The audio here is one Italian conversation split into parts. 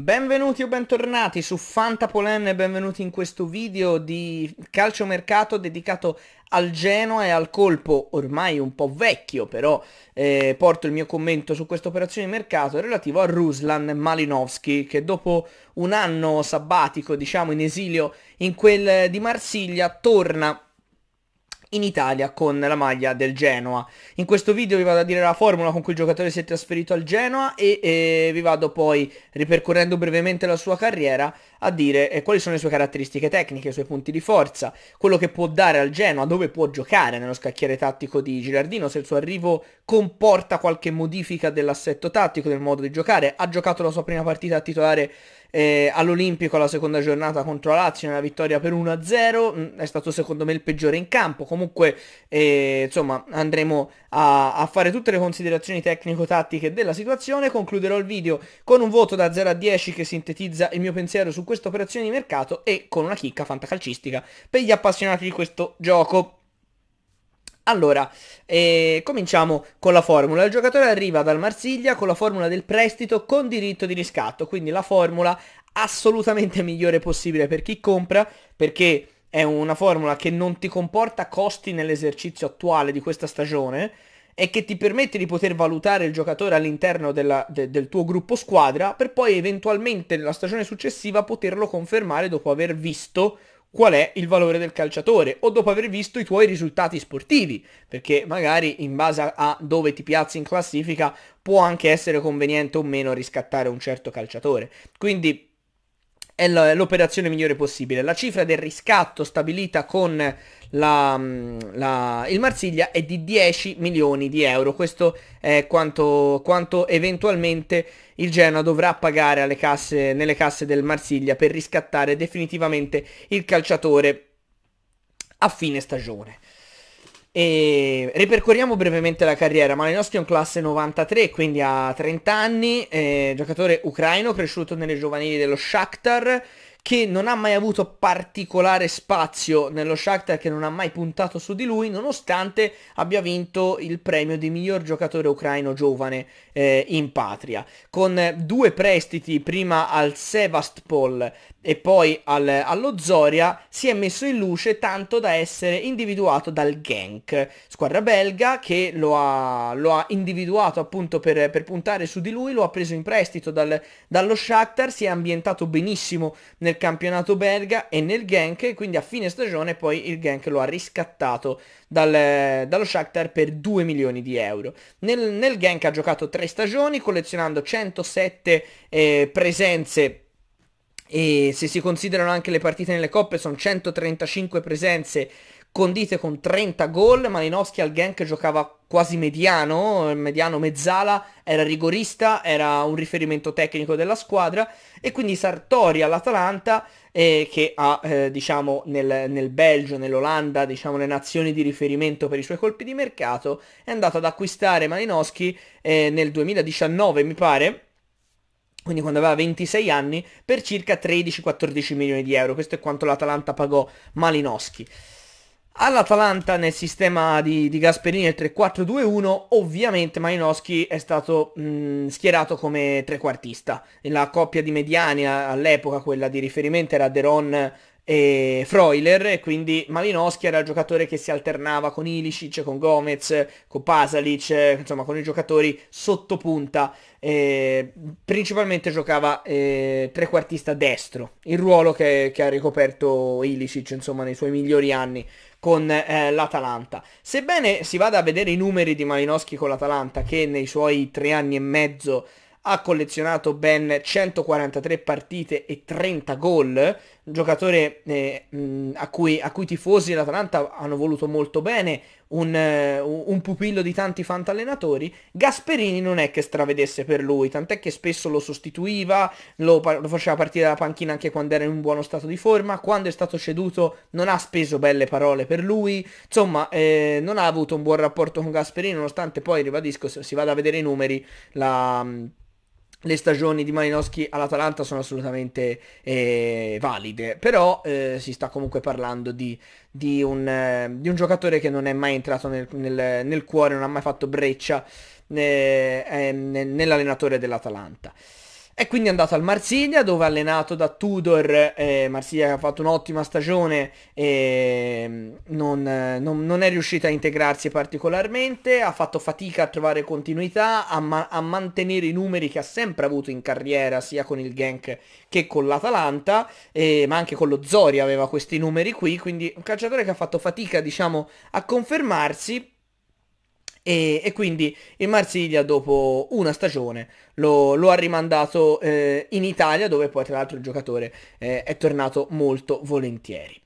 Benvenuti o bentornati su Fantapolen e benvenuti in questo video di calciomercato dedicato al Genoa e al colpo ormai un po' vecchio però eh, porto il mio commento su questa operazione di mercato relativo a Ruslan Malinowski che dopo un anno sabbatico diciamo in esilio in quel di Marsiglia torna in Italia con la maglia del Genoa. In questo video vi vado a dire la formula con cui il giocatore si è trasferito al Genoa e, e vi vado poi, ripercorrendo brevemente la sua carriera, a dire eh, quali sono le sue caratteristiche tecniche, i suoi punti di forza, quello che può dare al Genoa, dove può giocare nello scacchiere tattico di Girardino, se il suo arrivo comporta qualche modifica dell'assetto tattico, del modo di giocare. Ha giocato la sua prima partita a titolare eh, all'Olimpico alla seconda giornata contro la Lazio, nella vittoria per 1-0, mm, è stato secondo me il peggiore in campo, comunque eh, insomma andremo a, a, fare tutte le considerazioni tecnico-tattiche della situazione, concluderò il video con un voto da 0 a 10 che sintetizza il mio pensiero su questa operazione di mercato e con una chicca fantacalcistica per gli appassionati di questo gioco. Allora, eh, cominciamo con la formula. Il giocatore arriva dal Marsiglia con la formula del prestito con diritto di riscatto, quindi la formula assolutamente migliore possibile per chi compra, perché è una formula che non ti comporta costi nell'esercizio attuale di questa stagione e che ti permette di poter valutare il giocatore all'interno della, de, del tuo gruppo squadra per poi eventualmente nella stagione successiva poterlo confermare dopo aver visto qual è il valore del calciatore o dopo aver visto i tuoi risultati sportivi, perché magari in base a dove ti piazzi in classifica può anche essere conveniente o meno riscattare un certo calciatore. Quindi è l'operazione migliore possibile. La cifra del riscatto stabilita con la, mm, la, il Marsiglia è di 10 milioni di euro. Questo è quanto, quanto eventualmente il Genoa dovrà pagare alle casse, nelle casse del Marsiglia per riscattare definitivamente il calciatore a fine stagione. E ripercorriamo brevemente la carriera. Malinovski è un classe 93, quindi ha 30 anni, eh, giocatore ucraino cresciuto nelle giovanili dello Shakhtar che non ha mai avuto particolare spazio nello Shakhtar che non ha mai puntato su di lui nonostante abbia vinto il premio di miglior giocatore ucraino giovane eh, in patria con due prestiti prima al Sevastpol e poi al, allo Zoria si è messo in luce tanto da essere individuato dal Genk squadra belga che lo ha, lo ha individuato appunto per, per, puntare su di lui lo ha preso in prestito dal, dallo Shakhtar si è ambientato benissimo nel campionato belga e nel Genk, quindi a fine stagione poi il Genk lo ha riscattato dal, dallo Shakhtar per 2 milioni di euro. Nel, nel Genk ha giocato 3 stagioni collezionando 107 eh, presenze e se si considerano anche le partite nelle coppe sono 135 presenze condite con 30 gol, Malinowski al Genk giocava quasi mediano, mediano mezzala, era rigorista, era un riferimento tecnico della squadra e quindi Sartori all'Atalanta eh, che ha eh, diciamo nel, nel, Belgio, nell'Olanda, diciamo le nazioni di riferimento per i suoi colpi di mercato, è andato ad acquistare Malinowski eh, nel 2019 mi pare, quindi quando aveva 26 anni, per circa 13-14 milioni di euro. Questo è quanto l'Atalanta pagò Malinowski. All'Atalanta nel sistema di, di Gasperini nel 3-4-2-1 ovviamente Malinowski è stato mh, mm, schierato come trequartista. La coppia di mediani all'epoca, quella di riferimento era Deron e Freuler e quindi Malinowski era il giocatore che si alternava con Ilicic, con Gomez, con Pasalic, insomma con i giocatori sotto punta. Eh, principalmente giocava eh, trequartista destro, il ruolo che, che ha ricoperto Ilicic insomma nei suoi migliori anni con eh, l'Atalanta. Sebbene si vada a vedere i numeri di Malinowski con l'Atalanta, che nei suoi tre anni e mezzo ha collezionato ben 143 partite e 30 gol, giocatore eh, mh, a, cui, a cui tifosi dell'Atalanta hanno voluto molto bene, un, eh, un, pupillo di tanti fantallenatori, Gasperini non è che stravedesse per lui, tant'è che spesso lo sostituiva, lo, lo, faceva partire dalla panchina anche quando era in un buono stato di forma, quando è stato ceduto non ha speso belle parole per lui, insomma eh, non ha avuto un buon rapporto con Gasperini, nonostante poi, ribadisco, se si vada a vedere i numeri, la le stagioni di Malinowski all'Atalanta sono assolutamente eh, valide, però eh, si sta comunque parlando di, di, un, eh, di, un, giocatore che non è mai entrato nel, nel, nel cuore, non ha mai fatto breccia eh, eh, nell'allenatore dell'Atalanta. E quindi è andato al Marsiglia dove è allenato da Tudor, eh, Marsiglia che ha fatto un'ottima stagione e mm, non, non, non, è riuscita a integrarsi particolarmente, ha fatto fatica a trovare continuità, a, ma- a, mantenere i numeri che ha sempre avuto in carriera sia con il Genk che con l'Atalanta, eh, ma anche con lo Zori aveva questi numeri qui, quindi un calciatore che ha fatto fatica diciamo a confermarsi e, e, quindi il Marsiglia dopo una stagione lo, lo ha rimandato eh, in Italia dove poi tra l'altro il giocatore eh, è tornato molto volentieri.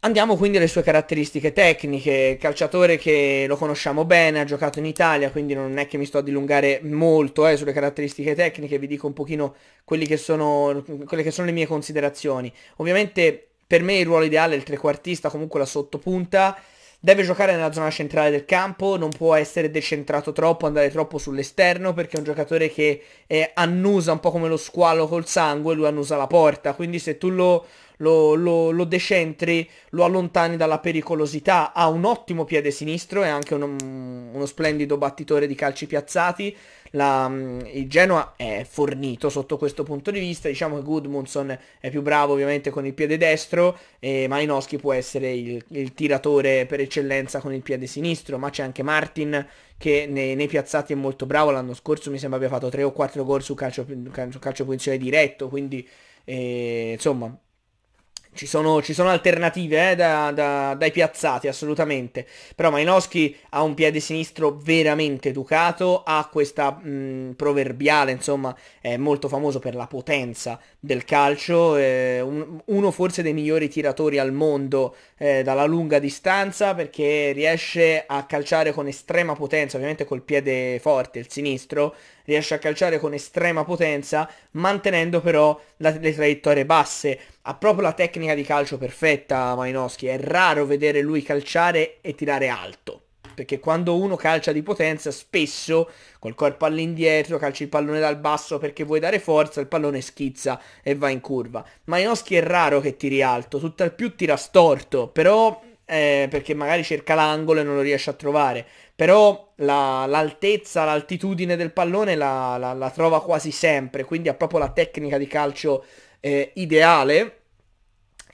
Andiamo quindi alle sue caratteristiche tecniche, calciatore che lo conosciamo bene, ha giocato in Italia, quindi non è che mi sto a dilungare molto eh, sulle caratteristiche tecniche, vi dico un pochino che sono, quelle che sono le mie considerazioni. Ovviamente per me il ruolo ideale è il trequartista, comunque la sottopunta, Deve giocare nella zona centrale del campo, non può essere decentrato troppo, andare troppo sull'esterno perché è un giocatore che eh, annusa un po' come lo squalo col sangue, lui annusa la porta, quindi se tu lo, lo, lo, lo decentri, lo allontani dalla pericolosità, ha un ottimo piede sinistro, è anche un, uno splendido battitore di calci piazzati, la, mm, il Genoa è fornito sotto questo punto di vista, diciamo che Gudmundsson è più bravo ovviamente con il piede destro e Malinowski può essere il, il tiratore per eccellenza con il piede sinistro, ma c'è anche Martin che nei, nei, piazzati è molto bravo, l'anno scorso mi sembra abbia fatto 3 o 4 gol su calcio, calcio, calcio punizione diretto, quindi eh, insomma ci sono, ci sono, alternative eh, da, da, dai piazzati assolutamente però Mainoschi ha un piede sinistro veramente educato ha questa mh, mm, proverbiale insomma è molto famoso per la potenza del calcio eh, un, uno forse dei migliori tiratori al mondo eh, dalla lunga distanza perché riesce a calciare con estrema potenza ovviamente col piede forte il sinistro riesce a calciare con estrema potenza, mantenendo però la, le traiettorie basse. Ha proprio la tecnica di calcio perfetta Malinowski, è raro vedere lui calciare e tirare alto. Perché quando uno calcia di potenza, spesso col corpo all'indietro, calci il pallone dal basso perché vuoi dare forza, il pallone schizza e va in curva. Malinowski è raro che tiri alto, tutt'al più tira storto, però eh, perché magari cerca l'angolo e non lo riesce a trovare. Però la, l'altezza, l'altitudine del pallone la, la, la, trova quasi sempre, quindi ha proprio la tecnica di calcio eh, ideale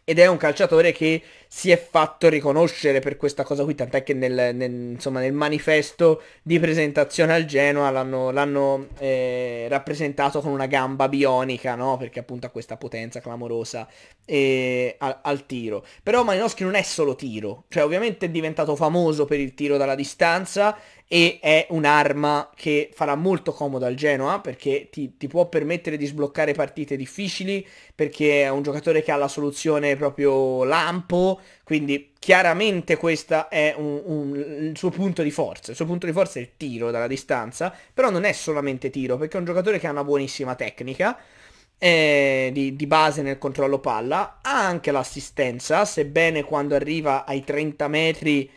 ed è un calciatore che si è fatto riconoscere per questa cosa qui, tant'è che nel, nel, insomma, nel manifesto di presentazione al Genoa l'hanno, l'hanno eh, rappresentato con una gamba bionica, no? perché appunto ha questa potenza clamorosa eh, al, al, tiro. Però Malinowski non è solo tiro, cioè ovviamente è diventato famoso per il tiro dalla distanza e è un'arma che farà molto comodo al Genoa perché ti, ti, può permettere di sbloccare partite difficili perché è un giocatore che ha la soluzione proprio lampo quindi chiaramente questo è un, un, il suo punto di forza il suo punto di forza è il tiro dalla distanza però non è solamente tiro perché è un giocatore che ha una buonissima tecnica eh, di, di, base nel controllo palla ha anche l'assistenza sebbene quando arriva ai 30 metri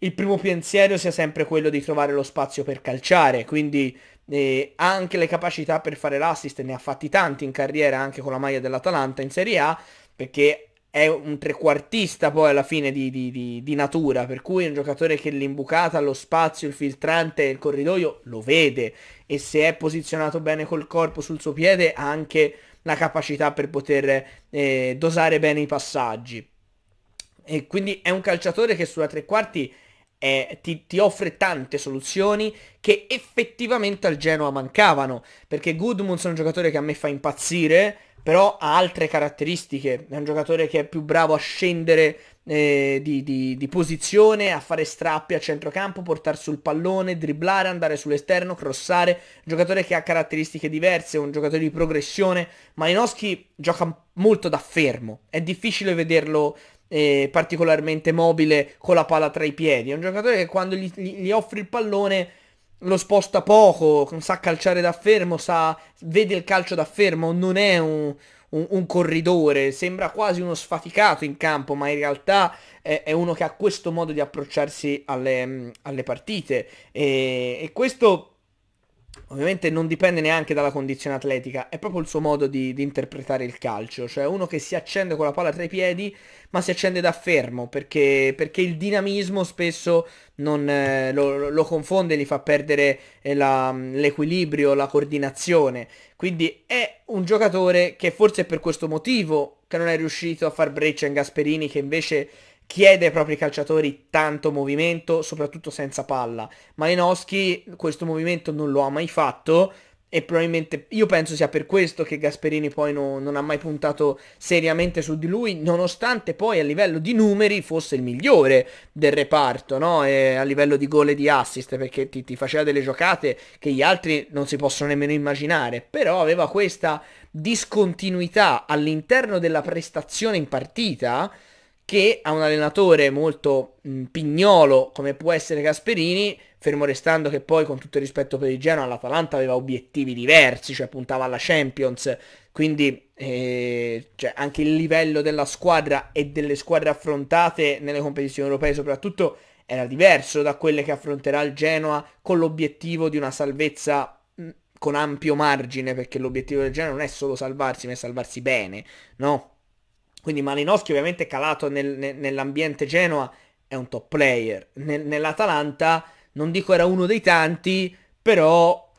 il primo pensiero sia sempre quello di trovare lo spazio per calciare, quindi eh, anche le capacità per fare l'assist, ne ha fatti tanti in carriera anche con la maglia dell'Atalanta in Serie A, perché è un trequartista poi alla fine di, di, di, di natura, per cui un giocatore che l'imbucata, lo spazio, il filtrante, il corridoio lo vede e se è posizionato bene col corpo sul suo piede ha anche la capacità per poter eh, dosare bene i passaggi. E quindi è un calciatore che sulla tre quarti eh, ti, ti, offre tante soluzioni che effettivamente al Genoa mancavano, perché Goodmunds è un giocatore che a me fa impazzire, però ha altre caratteristiche, è un giocatore che è più bravo a scendere eh, di, di, di, posizione, a fare strappi a centrocampo, portare sul pallone, dribblare, andare sull'esterno, crossare, un giocatore che ha caratteristiche diverse, un giocatore di progressione, Malinowski gioca molto da fermo, è difficile vederlo eh, particolarmente mobile con la palla tra i piedi, è un giocatore che quando gli, gli offri il pallone lo sposta poco, sa calciare da fermo, sa, vede il calcio da fermo, non è un, un, un corridore, sembra quasi uno sfaticato in campo, ma in realtà è, è uno che ha questo modo di approcciarsi alle, alle partite. E, e questo Ovviamente non dipende neanche dalla condizione atletica, è proprio il suo modo di, di, interpretare il calcio, cioè uno che si accende con la palla tra i piedi, ma si accende da fermo, perché, perché il dinamismo spesso non, eh, lo, lo, confonde, gli fa perdere eh, la, mm, l'equilibrio, la coordinazione. Quindi è un giocatore che forse è per questo motivo che non è riuscito a far breccia in Gasperini, che invece chiede ai propri calciatori tanto movimento, soprattutto senza palla. Malinowski questo movimento non lo ha mai fatto e probabilmente io penso sia per questo che Gasperini poi no, non ha mai puntato seriamente su di lui, nonostante poi a livello di numeri fosse il migliore del reparto, no? a livello di gol e di assist, perché ti, ti faceva delle giocate che gli altri non si possono nemmeno immaginare, però aveva questa discontinuità all'interno della prestazione in partita che a un allenatore molto mh, pignolo come può essere Gasperini, fermo restando che poi con tutto il rispetto per il Genoa l'Atalanta aveva obiettivi diversi, cioè puntava alla Champions, quindi eh, cioè, anche il livello della squadra e delle squadre affrontate nelle competizioni europee soprattutto era diverso da quelle che affronterà il Genoa con l'obiettivo di una salvezza con ampio margine, perché l'obiettivo del Genoa non è solo salvarsi, ma è salvarsi bene, no? Quindi Malinowski ovviamente calato nel, nel, nell'ambiente Genoa è un top player. Nel, Nell'Atalanta non dico era uno dei tanti, però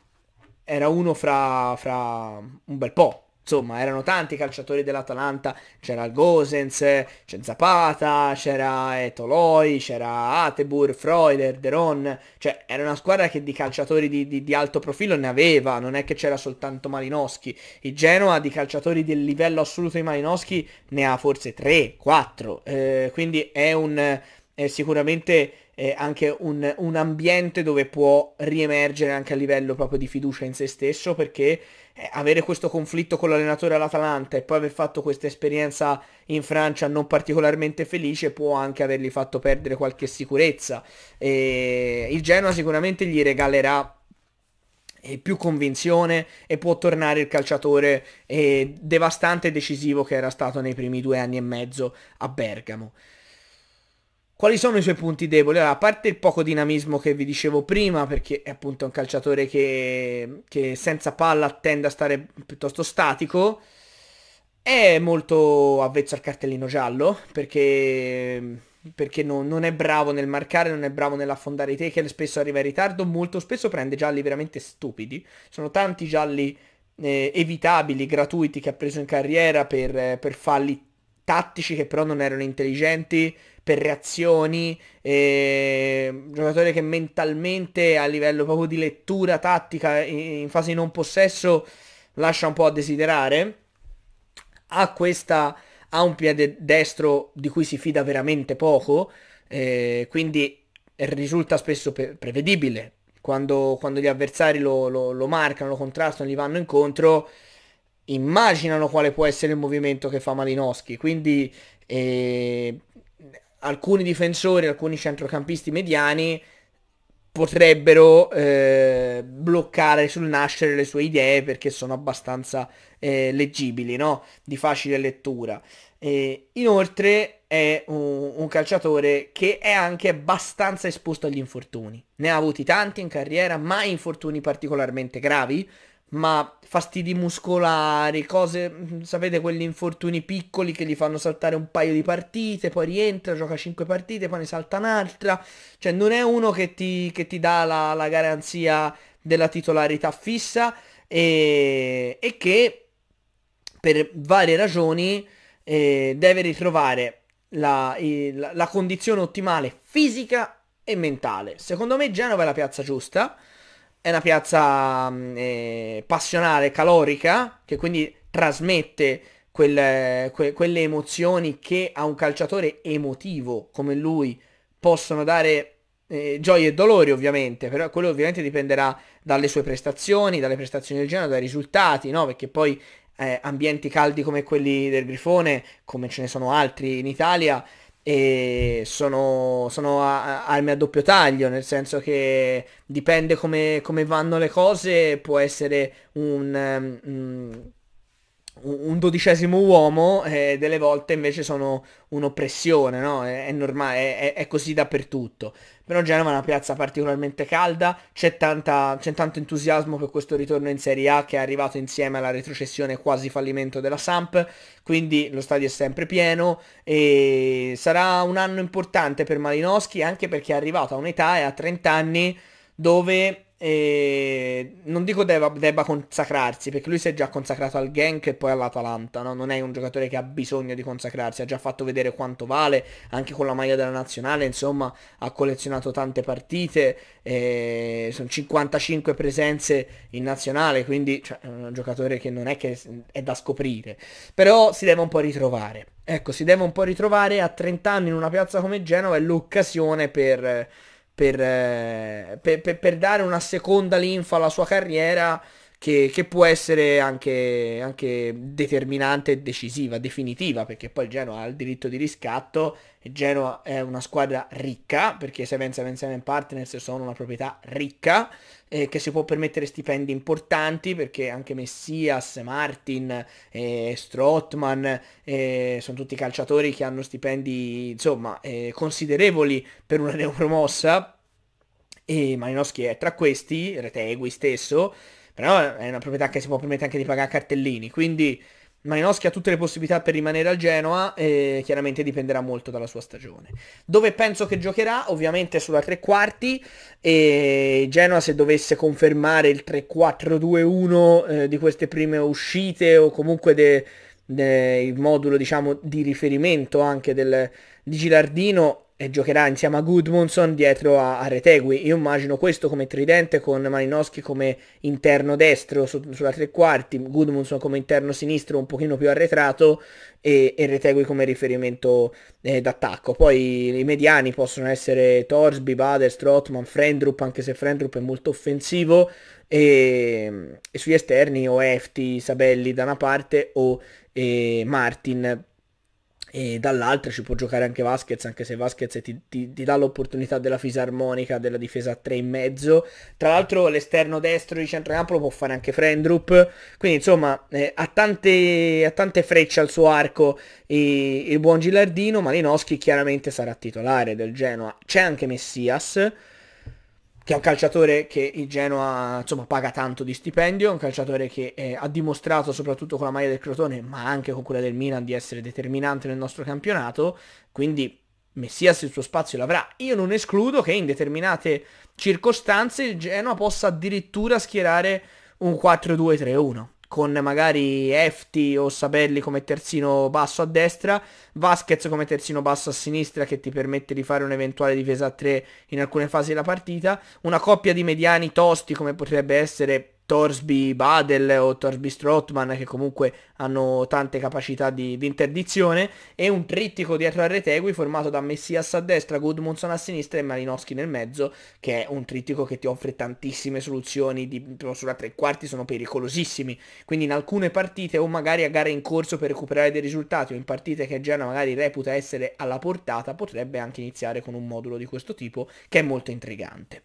era uno fra, fra un bel po' insomma erano tanti i calciatori dell'Atalanta, c'era Gosens, c'era Zapata, c'era Etoloi, eh, c'era Atebur, Freuler, Deron, cioè era una squadra che di calciatori di, di, di, alto profilo ne aveva, non è che c'era soltanto Malinowski, il Genoa di calciatori del livello assoluto di Malinowski ne ha forse 3, 4, eh, quindi è, un, è sicuramente eh, anche un, un ambiente dove può riemergere anche a livello proprio di fiducia in se stesso perché eh, avere questo conflitto con l'allenatore all'Atalanta e poi aver fatto questa esperienza in Francia non particolarmente felice può anche avergli fatto perdere qualche sicurezza. E il Genoa sicuramente gli regalerà eh, più convinzione e può tornare il calciatore eh, devastante e decisivo che era stato nei primi due anni e mezzo a Bergamo. Quali sono i suoi punti deboli? Allora, a parte il poco dinamismo che vi dicevo prima, perché è appunto un calciatore che, che senza palla tende a stare piuttosto statico, è molto avvezzo al cartellino giallo, perché, perché no, non è bravo nel marcare, non è bravo nell'affondare i tackle, spesso arriva in ritardo, molto spesso prende gialli veramente stupidi. Sono tanti gialli eh, evitabili, gratuiti che ha preso in carriera per, per falli tattici che però non erano intelligenti per reazioni, eh, giocatore che mentalmente a livello proprio di lettura tattica in, in fase di non possesso lascia un po' a desiderare. Ha questa ha un piede destro di cui si fida veramente poco, eh, quindi risulta spesso pre- prevedibile. Quando, quando, gli avversari lo, lo, lo, marcano, lo contrastano, gli vanno incontro, immaginano quale può essere il movimento che fa Malinowski. Quindi eh, alcuni difensori, alcuni centrocampisti mediani potrebbero eh, bloccare sul nascere le sue idee perché sono abbastanza eh, leggibili, no? di facile lettura. E inoltre è un, un, calciatore che è anche abbastanza esposto agli infortuni. Ne ha avuti tanti in carriera, ma infortuni particolarmente gravi, ma fastidi muscolari, cose, sapete, quegli infortuni piccoli che gli fanno saltare un paio di partite, poi rientra, gioca 5 partite, poi ne salta un'altra, cioè non è uno che ti, che ti dà la, la, garanzia della titolarità fissa e, e che per varie ragioni eh, deve ritrovare la, il, la condizione ottimale fisica e mentale. Secondo me Genova è la piazza giusta è una piazza mm, eh, passionale, calorica, che quindi trasmette quel, que, quelle emozioni che a un calciatore emotivo come lui possono dare eh, gioie e dolori ovviamente, però quello ovviamente dipenderà dalle sue prestazioni, dalle prestazioni del genere, dai risultati, no? Perché poi eh, ambienti caldi come quelli del Grifone, come ce ne sono altri in Italia, e sono, sono a, a, armi a doppio taglio, nel senso che dipende come, come vanno le cose, può essere un... Um, un dodicesimo uomo eh, delle volte invece sono un'oppressione, no? È, è normale, è, è, così dappertutto. Però Genova è una piazza particolarmente calda, c'è, tanta, c'è tanto entusiasmo per questo ritorno in Serie A che è arrivato insieme alla retrocessione quasi fallimento della Samp, quindi lo stadio è sempre pieno e sarà un anno importante per Malinowski anche perché è arrivato a un'età e a 30 anni dove e non dico debba, debba, consacrarsi, perché lui si è già consacrato al Genk e poi all'Atalanta, no? non è un giocatore che ha bisogno di consacrarsi, ha già fatto vedere quanto vale, anche con la maglia della nazionale, insomma, ha collezionato tante partite, eh, sono 55 presenze in nazionale, quindi cioè, è un giocatore che non è che è da scoprire, però si deve un po' ritrovare. Ecco, si deve un po' ritrovare a 30 anni in una piazza come Genova è l'occasione per... Eh, eh, per, per, per, dare una seconda linfa alla sua carriera che, che può essere anche, anche determinante, decisiva, definitiva, perché poi Genoa ha il diritto di riscatto e Genoa è una squadra ricca, perché Seven Seven Seven Partners sono una proprietà ricca, eh, che si può permettere stipendi importanti, perché anche Messias, Martin, eh, Strotman, eh, sono tutti calciatori che hanno stipendi, insomma, eh, considerevoli per una neopromossa, e Malinowski è tra questi, Retegui stesso, però è una proprietà che si può permettere anche di pagare cartellini, quindi Malinowski ha tutte le possibilità per rimanere al Genoa e chiaramente dipenderà molto dalla sua stagione. Dove penso che giocherà? Ovviamente sulla tre quarti e Genoa se dovesse confermare il 3-4-2-1 eh, di queste prime uscite o comunque de, de, il modulo diciamo, di riferimento anche del, di Gilardino e giocherà insieme a Goodmanson dietro a, a Retegui. Io immagino questo come tridente con Malinowski come interno destro su, sulla tre quarti, Goodmanson come interno sinistro un pochino più arretrato e, e Retegui come riferimento eh, d'attacco. Poi i mediani possono essere Torsby, Bader, Strotman, Frendrup, anche se Frendrup è molto offensivo, e, e sugli esterni o Efti, Sabelli da una parte o eh, Martin e dall'altra ci può giocare anche Vasquez anche se Vasquez ti, ti, ti dà l'opportunità della fisarmonica della difesa a 3 e mezzo tra l'altro l'esterno destro di centrocampo lo può fare anche Frendrup quindi insomma eh, ha, tante, ha, tante, frecce al suo arco il buon Gilardino Malinowski chiaramente sarà titolare del Genoa c'è anche Messias che è un calciatore che il Genoa insomma, paga tanto di stipendio, un calciatore che eh, ha dimostrato soprattutto con la maglia del Crotone, ma anche con quella del Milan, di essere determinante nel nostro campionato, quindi Messias il suo spazio l'avrà. Io non escludo che in determinate circostanze il Genoa possa addirittura schierare un 4-2-3-1 con magari Efti o Sabelli come terzino basso a destra, Vasquez come terzino basso a sinistra che ti permette di fare un'eventuale difesa a 3 in alcune fasi della partita, una coppia di mediani tosti come potrebbe essere Torsby Badel o Torsby Strotman che comunque hanno tante capacità di, di interdizione e un trittico dietro a Retegui formato da Messias a destra, Goodmanson a sinistra e Malinowski nel mezzo che è un trittico che ti offre tantissime soluzioni di, sulla tre quarti sono pericolosissimi quindi in alcune partite o magari a gare in corso per recuperare dei risultati o in partite che Genoa magari reputa essere alla portata potrebbe anche iniziare con un modulo di questo tipo che è molto intrigante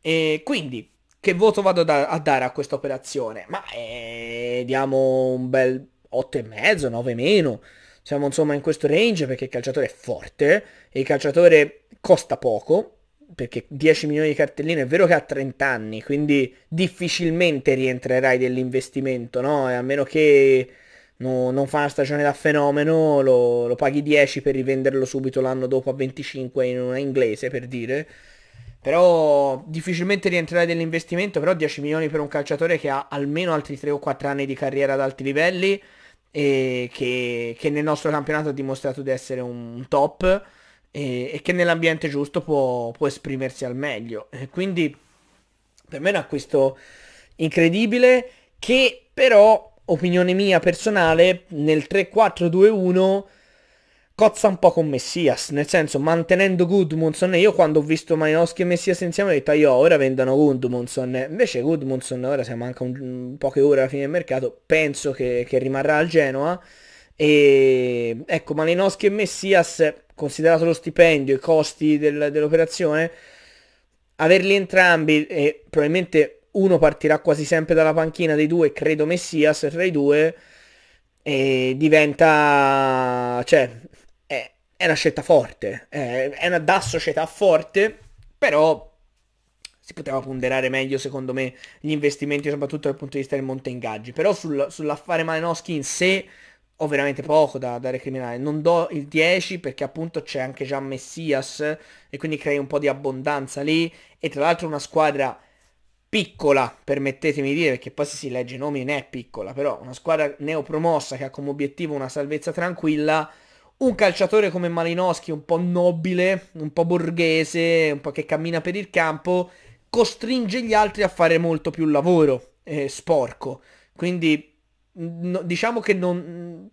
e quindi che voto vado da- a dare a questa operazione? Ma eh, diamo un bel 8,5, 9 meno. Siamo insomma in questo range perché il calciatore è forte e il calciatore costa poco, perché 10 milioni di cartelline è vero che ha 30 anni, quindi difficilmente rientrerai dell'investimento, no? E a meno che no, non fa una stagione da fenomeno, lo, lo, paghi 10 per rivenderlo subito l'anno dopo a 25 in una inglese, per dire. Però difficilmente rientrare nell'investimento, però 10 milioni per un calciatore che ha almeno altri 3 o 4 anni di carriera ad alti livelli e che, che nel nostro campionato ha dimostrato di essere un top e, e che nell'ambiente giusto può, può esprimersi al meglio. E quindi per me è un acquisto incredibile che però, opinione mia personale, nel 3-4-2-1 cozza un po' con Messias, nel senso mantenendo Goodmunson, io quando ho visto Malinowski e Messias insieme ho detto io ora vendono Goodmunson, invece Goodmunson ora siamo anche un, poche ore alla fine del mercato, penso che, che rimarrà al Genoa e ecco Malinowski e Messias considerato lo stipendio, i costi del, dell'operazione, averli entrambi e probabilmente uno partirà quasi sempre dalla panchina dei due, credo Messias tra i due, e diventa, cioè, è una scelta forte, è, una da società forte, però si poteva ponderare meglio secondo me gli investimenti soprattutto dal punto di vista del monte ingaggi però sul, sull'affare Malinowski in sé ho veramente poco da, da recriminare non do il 10 perché appunto c'è anche già Messias e quindi crei un po' di abbondanza lì e tra l'altro una squadra piccola permettetemi di dire perché poi se si legge i nomi non è piccola però una squadra neopromossa che ha come obiettivo una salvezza tranquilla un calciatore come Malinowski, un po' nobile, un po' borghese, un po' che cammina per il campo, costringe gli altri a fare molto più lavoro eh, sporco. Quindi no, diciamo che non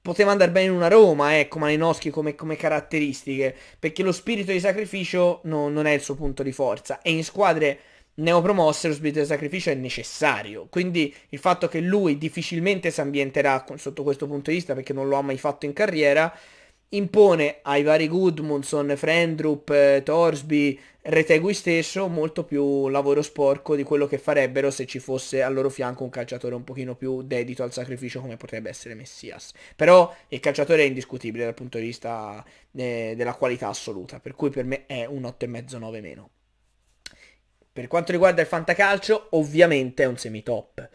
poteva andare bene in una Roma, ecco, Malinowski come, come caratteristiche, perché lo spirito di sacrificio no, non è il suo punto di forza. E in squadre neopromosse lo spirito del sacrificio è necessario. Quindi il fatto che lui difficilmente si ambienterà con, sotto questo punto di vista perché non lo ha mai fatto in carriera, impone ai vari Goodmundson, Frendrup, eh, Torsby, Retegui stesso molto più lavoro sporco di quello che farebbero se ci fosse al loro fianco un calciatore un pochino più dedito al sacrificio come potrebbe essere Messias. Però il calciatore è indiscutibile dal punto di vista eh, della qualità assoluta, per cui per me è un 8,5-9 meno. Per quanto riguarda il fantacalcio, ovviamente è un semi-top.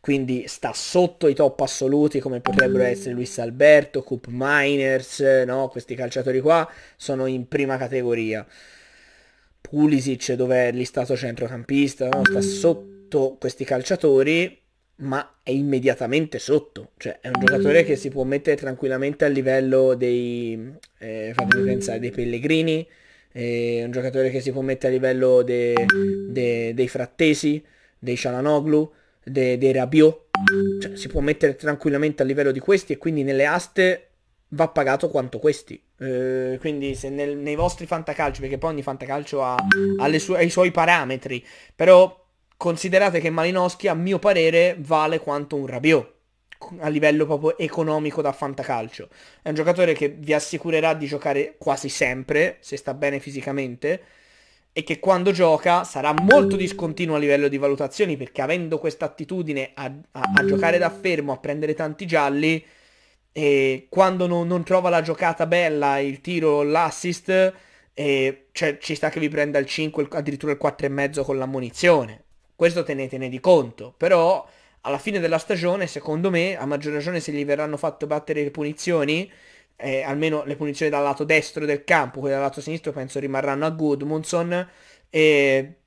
Quindi sta sotto i top assoluti come potrebbero essere Luis Alberto, Coop Miners, no? Questi calciatori qua sono in prima categoria. Pulisic dove è listato centrocampista, no? Sta sotto questi calciatori, ma è immediatamente sotto. Cioè è un giocatore che si può mettere tranquillamente a livello dei... Eh, fatemi pensare, dei Pellegrini, è un giocatore che si può mettere a livello de, de, dei frattesi, dei Cialanoglu, de, dei Rabiot, cioè, si può mettere tranquillamente a livello di questi e quindi nelle aste va pagato quanto questi. Eh, quindi se nel, nei vostri fantacalci, perché poi ogni fantacalcio ha, ha su- i suoi parametri, però considerate che Malinowski a mio parere vale quanto un Rabiot a livello proprio economico da fantacalcio. È un giocatore che vi assicurerà di giocare quasi sempre, se sta bene fisicamente, e che quando gioca sarà molto discontinuo a livello di valutazioni, perché avendo questa attitudine a, a, a, giocare da fermo, a prendere tanti gialli, e quando no, non trova la giocata bella, il tiro, l'assist, e, cioè, ci sta che vi prenda il 5, addirittura il 4,5 con l'ammonizione. Questo tenetene di conto, però alla fine della stagione, secondo me, a maggior ragione se gli verranno fatto battere le punizioni, eh, almeno le punizioni dal lato destro del campo, quelle dal lato sinistro penso rimarranno a Goodmunson e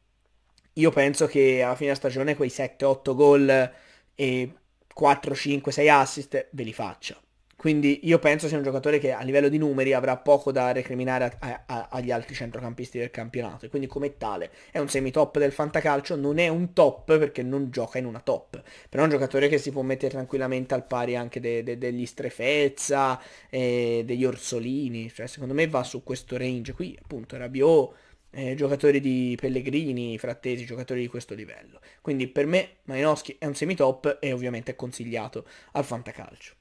io penso che alla fine della stagione quei 7-8 gol e 4, 5, 6 assist ve li faccia. Quindi io penso sia un giocatore che a livello di numeri avrà poco da recriminare a, a, agli altri centrocampisti del campionato. E quindi come tale è un semi-top del fantacalcio, non è un top perché non gioca in una top. Però è un giocatore che si può mettere tranquillamente al pari anche de, de, degli Strefezza, eh, degli Orsolini. Cioè secondo me va su questo range qui, appunto Rabiot, eh, giocatori di Pellegrini, Frattesi, giocatori di questo livello. Quindi per me Malinowski è un semi-top e ovviamente è consigliato al fantacalcio.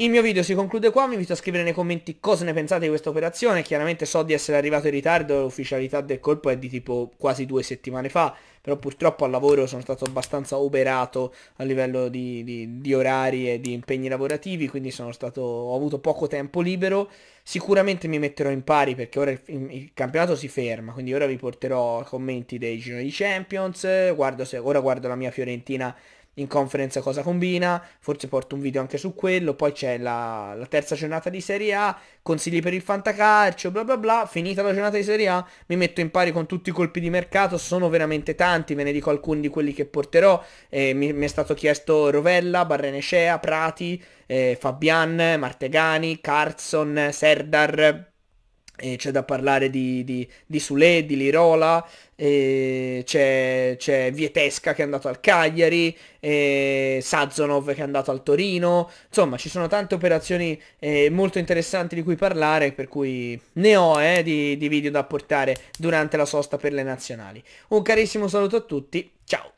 Il mio video si conclude qua, vi invito a scrivere nei commenti cosa ne pensate di questa operazione, chiaramente so di essere arrivato in ritardo, l'ufficialità del colpo è di tipo quasi due settimane fa, però purtroppo al lavoro sono stato abbastanza operato a livello di, di, di orari e di impegni lavorativi, quindi stato, ho avuto poco tempo libero, sicuramente mi metterò in pari perché ora il, il campionato si ferma, quindi ora vi porterò commenti dei gironi di Champions, guardo se, ora guardo la mia Fiorentina in conference cosa combina, forse porto un video anche su quello, poi c'è la, la, terza giornata di Serie A, consigli per il fantacalcio, bla bla bla, finita la giornata di Serie A, mi metto in pari con tutti i colpi di mercato, sono veramente tanti, ve ne dico alcuni di quelli che porterò, eh, mi, mi, è stato chiesto Rovella, Barrenescea, Prati, eh, Fabian, Martegani, Carson, Serdar, e c'è da parlare di, di, di Sule, di Lirola, c'è, c'è, Vietesca che è andato al Cagliari, Sazonov che è andato al Torino, insomma ci sono tante operazioni eh, molto interessanti di cui parlare, per cui ne ho eh, di, di video da portare durante la sosta per le nazionali. Un carissimo saluto a tutti, ciao!